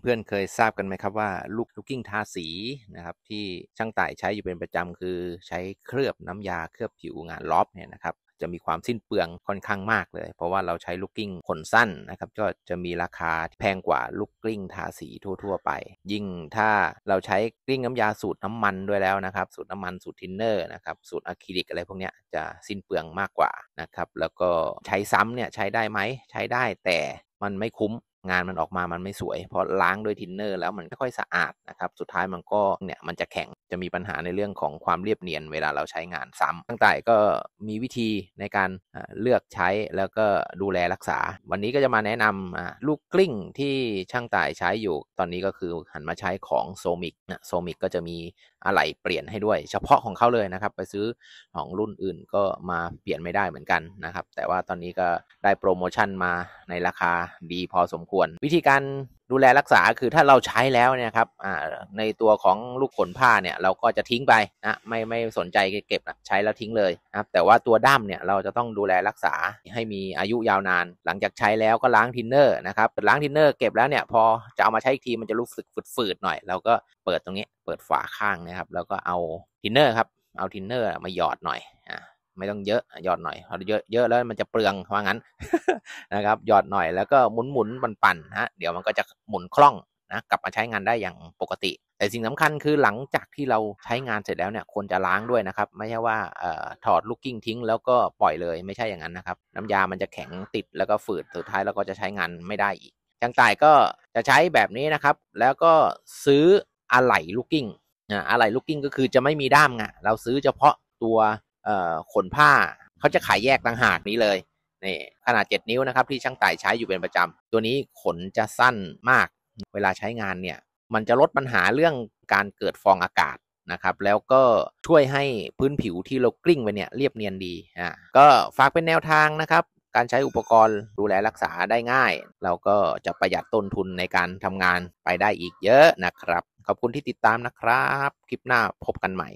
เพื่อนๆ เคยทราบกันไหมครับว่าลูกลูกกิ้งทาสีนะครับ ที่ช่างต่ายใช้อยู่เป็นประจำคือใช้เคลือบน้ำยาเคลือบผิวงานล็อบเนี่ยนะครับจะมีความสิ้นเปลืองค่อนข้างมากเลย เพราะว่าเราใช้ลูกกิ้งขนสั้นนะครับก็จะมีราคาแพงกว่าลูกกิ้งทาสีทั่วๆไป ยิ่งถ้าเราใช้กิ้งน้ำยาสูตรน้ำมันด้วยแล้วนะครับสูตรน้ำมันสูตรทินเนอร์นะครับสูตรอะคริลิกอะไรพวกนี้จะสิ้นเปลืองมากกว่านะครับแล้วก็ใช้ซ้ำเนี่ยใช้ได้ไหมใช้ได้แต่มันไม่คุ้มงานมันออกมามันไม่สวย เพราะล้างด้วยทินเนอร์แล้วมันไม่ค่อยสะอาดนะครับ สุดท้ายมันก็เนี่ย มันจะแข็ง จะมีปัญหาในเรื่องของความเรียบเนียนเวลาเราใช้งานซ้ำตั้งแต่ก็มีวิธีในการเลือกใช้แล้วก็ดูแลรักษา วันนี้ก็จะมาแนะนำลูกกลิ้งที่ช่างต่ายใช้อยู่ ตอนนี้ก็คือหันมาใช้ของโซมิกนะโซมิกก็จะมีอะไหล่เปลี่ยนให้ด้วย เฉพาะของเขาเลยนะครับ ไปซื้อของรุ่นอื่นก็มาเปลี่ยนไม่ได้เหมือนกันนะครับ แต่ว่าตอนนี้ก็ได้โปรโมชั่นมาในราคาดีพอสมควรวิธีการดูแลรักษาคือถ้าเราใช้แล้วเนี่ยครับในตัวของลูกขนผ้าเนี่ยเราก็จะทิ้งไปนะไม่ไม่สนใจเก็บนะใช้แล้วทิ้งเลยนะครับแต่ว่าตัวด้ามเนี่ยเราจะต้องดูแลรักษาให้มีอายุยาวนาน หลังจากใช้แล้วก็ล้างทินเนอร์นะครับล้างทินเนอร์เก็บแล้วเนี่ยพอจะเอามาใช้อีกทีมันจะรู้สึกฝืดๆหน่อยเราก็เปิดตรงนี้เปิดฝาข้างนะครับ แล้วก็เอาทินเนอร์ครับเอาทินเนอร์ มาหยอดหน่อยไม่ต้องเยอะหยอดหน่อยเราเยอะเยอะแล้วมันจะเปลืองว่างั้นนะครับหยอดหน่อยแล้วก็หมุนหมุนปั่นปั่นฮะเดี๋ยวมันก็จะหมุนคล่องนะกลับมาใช้งานได้อย่างปกติ แต่สิ่งสำคัญคือหลังจากที่เราใช้งานเสร็จแล้วเนี่ยควรจะล้างด้วยนะครับ ไม่ใช่ว่าออถอดลูกกิ้งทิ้งแล้วก็ปล่อยเลยไม่ใช่อย่างนั้นนะครับ น้ำยา มันจะแข็งติด แล้วก็ฝืดสุดท้ายเราก็จะใช้งานไม่ได้อีกจางต่ายก็จะใช้แบบนี้นะครับแล้วก็ซื้ออะไหล่ลูกกิ้งอะไหล่ลูกกิ้งก็คือจะไม่มีด้ามไงเราซื้อเฉพาะตัวขนผ้าเขาจะขายแยกต่างหากนี้เลยนี่ขนาด 7 นิ้วนะครับ ที่ช่างต่ายใช้อยู่เป็นประจำตัวนี้ขนจะสั้นมากเวลาใช้งานเนี่ย มันจะลดปัญหาเรื่องการเกิดฟองอากาศนะครับ แล้วก็ช่วยให้พื้นผิวที่เรากลิ้งไปเนี่ย เรียบเนียนดีอ่ะก็ฝากเป็นแนวทางนะครับ การใช้อุปกรณ์ ดูแลรักษาได้ง่ายเราก็จะประหยัดต้นทุนในการทำงานไปได้อีกเยอะนะครับ ขอบคุณที่ติดตามนะครับ คลิปหน้าพบกันใหม่